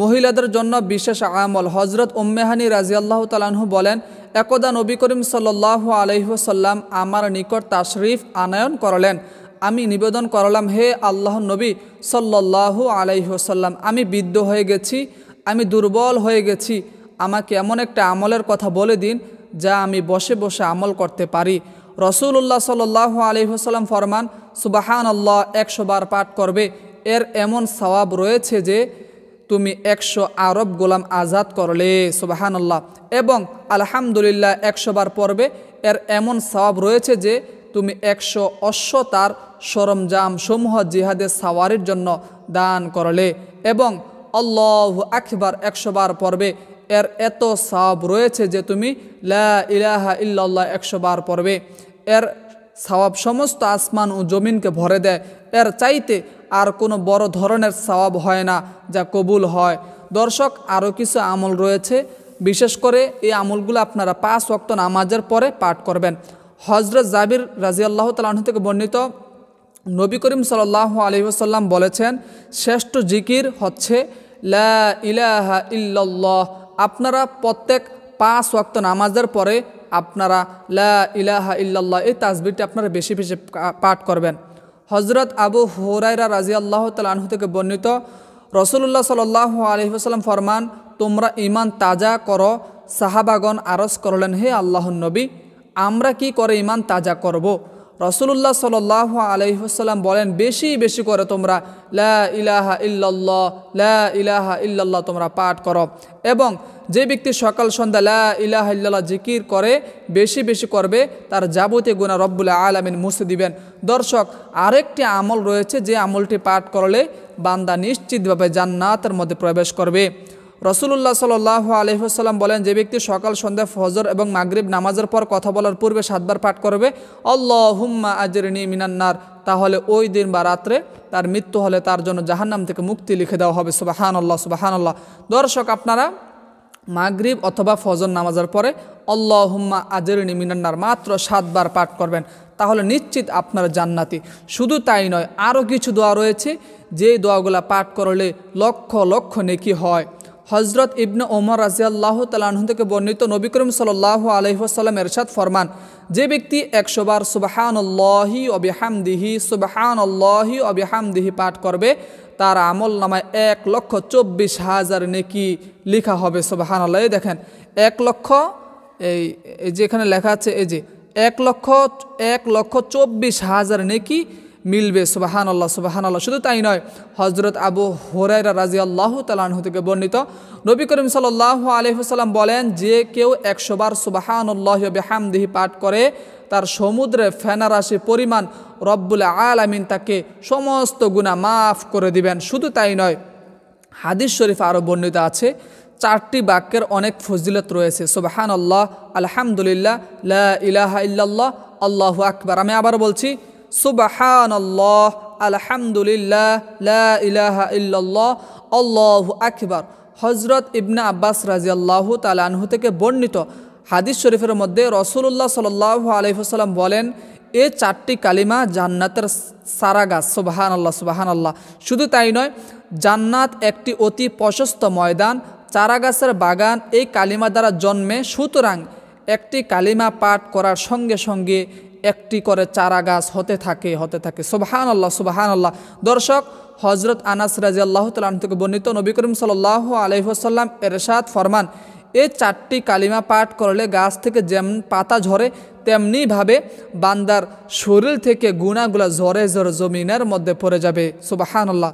মহিলাদের জন্য বিশেষ আমল হজরত উম্মেহানি রাজিয়াল্লাহ তালাহু বলেন একদা নবী করিম সাল্লাহ আলহ্লাম আমার নিকট তাশরিফ আনায়ন করলেন আমি নিবেদন করলাম হে আল্লাহ নবী সাল্লাহু আলাইহসাল্লাম আমি বিদ্য হয়ে গেছি আমি দুর্বল হয়ে গেছি আমাকে এমন একটা আমলের কথা বলে দিন যা আমি বসে বসে আমল করতে পারি রসুল্লাহ সাল্লাহ আলহিহসাল্লাম ফরমান সুবাহান আল্লাহ বার পাঠ করবে এর এমন সবাব রয়েছে যে তুমি একশো আরব গোলাম আজাদ করলে সুবাহানল্লাহ এবং আলহামদুলিল্লাহ একশো বার পর্বে এর এমন সবাব রয়েছে যে তুমি একশো অশ্ব তার সরঞ্জাম সমূহ জিহাদের সাওয়ারির জন্য দান করলে এবং আল্লাহ আখবার একশো বার পর্বে এর এত সাব রয়েছে যে তুমি লা ইলাহা ইল্লাল্লাহ একশো বার পর্বে এর সওয়াব সমস্ত আসমান ও জমিনকে ভরে দেয় এর চাইতে আর কোনো বড় ধরনের সবাব হয় না যা কবুল হয় দর্শক আরও কিছু আমল রয়েছে বিশেষ করে এই আমলগুলো আপনারা পাঁচ ওয়াক্ত নামাজের পরে পাঠ করবেন হজরত জাবির রাজিয়াল্লাহ তালাহ থেকে বর্ণিত নবী করিম আলী আলহিহাসাল্লাম বলেছেন শ্রেষ্ঠ জিকির হচ্ছে ইলাহা ইল্লাল্লাহ আপনারা প্রত্যেক পাঁচ ওয়াক্ত নামাজের পরে আপনারা লা ইলাহা ইল্লাল্লাহ এই তাজবিরটি আপনারা বেশি বেশি পাঠ করবেন হজরত আবু হরাইরা রাজি আল্লাহ তালাহু থেকে বর্ণিত রসুল্লাহ সাল্লাহ আলহিহাসাল্লাম ফরমান তোমরা ইমান তাজা করো সাহাবাগন আরস করলেন হে আল্লাহ নবী আমরা কি করে ইমান তাজা করব। রসুল্লাহ সাল আলহিহসাল্লাম বলেন বেশি বেশি করে তোমরা লা ইলাহা ইল্লাল্লাহ লা ইলাহা ইল্লাল্লাহ তোমরা পাঠ করো এবং যে ব্যক্তি সকাল সন্ধ্যা লা ইলাহা ইল্লাল্লাহ জিকির করে বেশি বেশি করবে তার যাবতীয় গুণা রব্বুল্লা আলমিন মুছে দিবেন দর্শক আরেকটি আমল রয়েছে যে আমলটি পাঠ করলে বান্দা নিশ্চিতভাবে জান্নাতের মধ্যে প্রবেশ করবে রসুল্লাহ সাল আলহিহাসাল্লাম বলেন যে ব্যক্তি সকাল সন্ধ্যা ফজর এবং মাগরীব নামাজের পর কথা বলার পূর্বে সাতবার পাঠ করবে হুম্মা আজরিনী মিনান্নার তাহলে ওই দিন বা রাত্রে তার মৃত্যু হলে তার জন্য জাহান্নাম থেকে মুক্তি লিখে দেওয়া হবে সুবাহান আল্লাহ সুবাহান আল্লাহ দর্শক আপনারা মাগরীব অথবা ফজর নামাজের পরে হুম্মা আজরিনী মিনান্নার মাত্র সাতবার পাঠ করবেন তাহলে নিশ্চিত আপনার জান্নাতি শুধু তাই নয় আরও কিছু দোয়া রয়েছে যে দোয়াগুলা পাঠ করলে লক্ষ লক্ষ নেকি হয় হজরত ইবনে ওমর রাজিয়াল্লাহ তালাহ থেকে বর্ণিত নবিক্রম করিম সাল্লাহ আলহিহাসাল্লাম এরশাদ ফরমান যে ব্যক্তি একশোবার সুবাহান অল্লাহি অবিহামদিহি সুবাহান অল্লাহি অবিহামদিহি পাঠ করবে তার আমল নামায় এক লক্ষ চব্বিশ হাজার নেকি লেখা হবে সুবাহান আল্লাহ দেখেন এক লক্ষ এই যে এখানে লেখা আছে এই যে এক লক্ষ এক লক্ষ চব্বিশ হাজার নেকি মিলবে সুবাহান আল্লাহ সুবাহান আল্লাহ শুধু তাই নয় হজরত আবু হোরাইরা রাজি আল্লাহ তালাহ থেকে বর্ণিত নবী করিম সাল্লাহ আলহিহাল্লাম বলেন যে কেউ একশোবার সুবাহান আল্লাহ বেহামদিহি পাঠ করে তার সমুদ্রে ফেনারাশি পরিমাণ রব্বুল আলামিন তাকে সমস্ত গুণা মাফ করে দিবেন শুধু তাই নয় হাদিস শরীফ আরও বর্ণিত আছে চারটি বাক্যের অনেক ফজিলত রয়েছে সুবাহান আল্লাহ আলহামদুলিল্লাহ ইলাহা ইল্লাল্লাহ আল্লাহ আকবার আমি আবার বলছি সুবাহান আল্লাহ আলহামদুলিল্লাহ লা ইলাহা ইল্লাল্লাহ আল্লাহ আকবার হজরত ইবনা আব্বাস রাজি আল্লাহ তালানহু থেকে বর্ণিত হাদিস শরীফের মধ্যে রসুল্লাহ সাল্লাহ আলহিহসাল্লাম বলেন এ চারটি কালিমা জান্নাতের গাছ সুবাহান আল্লাহ সুবাহান আল্লাহ শুধু তাই নয় জান্নাত একটি অতি প্রশস্ত ময়দান চারাগাছের বাগান এই কালিমা দ্বারা জন্মে সুতরাং একটি কালিমা পাঠ করার সঙ্গে সঙ্গে একটি করে চারা গাছ হতে থাকে হতে থাকে সুবাহান আল্লাহ সুবাহান আল্লাহ দর্শক হজরত আনাস রাজি আল্লাহ তালাম থেকে বর্ণিত নবী করিম সাল্লাহ আলহিহাসাল্লাম এরশাদ ফরমান এই চারটি কালিমা পাঠ করলে গাছ থেকে যেমন পাতা ঝরে তেমনিভাবে বান্দার শরীর থেকে গুণাগুলা ঝরে ঝরে জমিনের মধ্যে পড়ে যাবে সুবাহান আল্লাহ